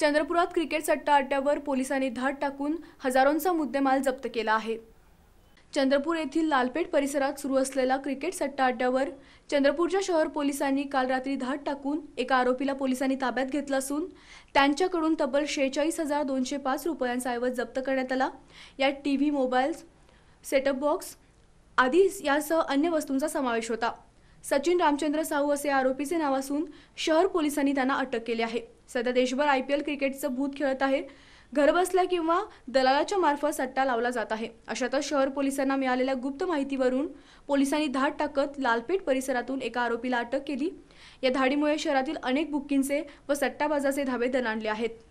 चंद्रपुरात cricket सट्टा अड्ड्यावर पोलिसांनी धाड टाकून हजारोंचा मुद्देमाल जप्त केला आहे चंद्रपूर येथील लालपेठ परिसरात सुरू असलेला क्रिकेट सट्टा अड्ड्यावर चंद्रपूरच्या शहर पोलिसांनी काल रात्री धाड टाकून एका आरोपीला पोलिसांनी ताब्यात घेतलं असून त्यांच्याकडून तब्बल शेहेचाळीस हजार दोनशे पाच रुपयांचा ऐवज जप्त करण्यात आला यात T V mobiles setup box आदी यासह अन्य वस्तूंचा समावेश होता सचिन रामचंद्र साहू असे आरोपीचे नाव असून शहर पोलिसांनी त्यांना अटक केली आहे सध्या देशभर आय पी एल क्रिकेटचं भूत खेळत आहे घरबसल्या किंवा दलालाच्या मार्फत सट्टा लावला जात आहे अशातच शहर पोलिसांना मिळालेल्या गुप्त माहितीवरून पोलिसांनी धाड टाकत लालपेठ परिसरातून एका आरोपीला अटक केली या धाडीमुळे शहरातील अनेक बुकींचे व सट्टाबाजाचे धाबे दणाणले आहेत